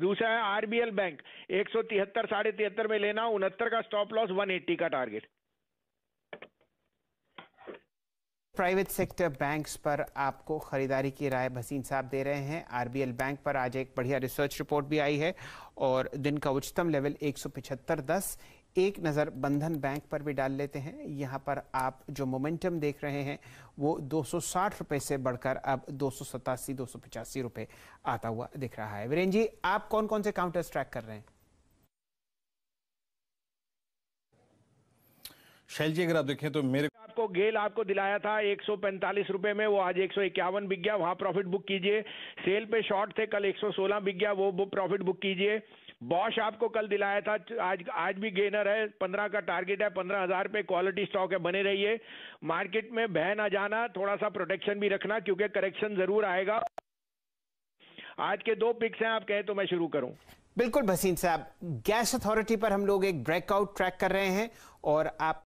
दूसरा है RBL bank एक सौ तिहत्तर साढ़े तिहत्तर में लेना उनहत्तर का स्टॉप लॉस वन एट्टी का टारगेट प्राइवेट सेक्टर बैंक्स पर आपको ख़रीदारी की राय भसीन साहब दे रहे हैं आरबीएल बैंक पर आज एक बढ़िया रिसर्च रिपोर्ट भी आई है और दिन का उच्चतम लेवल एक सौ पिछहत्तर दस एक नज़र बंधन बैंक पर भी डाल लेते हैं यहाँ पर आप जो मोमेंटम देख रहे हैं वो 260 रुपए से बढ़कर अब दो सौ सतासी दो सौ पचासी रुपए आता हुआ दिख रहा है वीरेन जी आप कौन कौन से काउंटर्स ट्रैक कर रहे हैं शैल जी अगर आप देखें तो मेरे आपको गेल आपको दिलाया था एक रुपए में वो आज एक बिक गया वहां प्रॉफिट बुक कीजिए सेल पे शॉर्ट थे कल 116 बिक गया वो प्रॉफिट बुक कीजिए बॉश आपको कल दिलाया था आज आज भी गेनर है पंद्रह का टारगेट है पंद्रह हजार पे क्वालिटी स्टॉक है बने रहिए मार्केट में बह ना जाना थोड़ा सा प्रोटेक्शन भी रखना क्योंकि करेक्शन जरूर आएगा आज के दो पिक्स हैं आप कहें तो मैं शुरू करूं बिल्कुल भसीन साहब गैस अथॉरिटी पर हम लोग एक ब्रेकआउट ट्रैक कर रहे हैं और आप